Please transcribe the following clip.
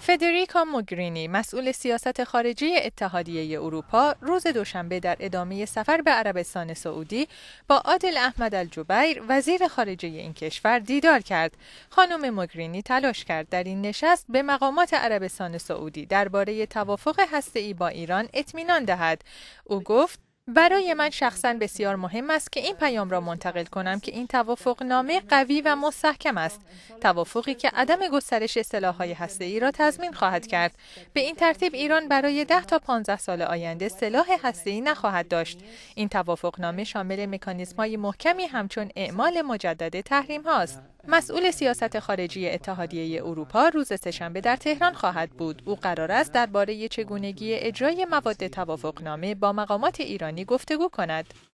فدریکا موگرینی مسئول سیاست خارجی اتحادیه اروپا روز دوشنبه در ادامه سفر به عربستان سعودی با عادل احمد الجبیر وزیر خارجه این کشور دیدار کرد خانم موگرینی تلاش کرد در این نشست به مقامات عربستان سعودی درباره توافق هسته‌ای با ایران اطمینان دهد او گفت برای من شخصا بسیار مهم است که این پیام را منتقل کنم که این توافق نامه قوی و مستحکم است توافقی که عدم گسترش سلاحهای ای را تضمین خواهد کرد به این ترتیب ایران برای 10 تا 15 سال آینده سلاح ای نخواهد داشت این توافق نامه شامل های محکمی همچون اعمال مجدد تحریم هاست مسئول سیاست خارجی اتحادیه اروپا روز سهشنبه در تهران خواهد بود. او قرار است درباره چگونگی اجرای مواد توافقنامه با مقامات ایرانی گفتگو کند.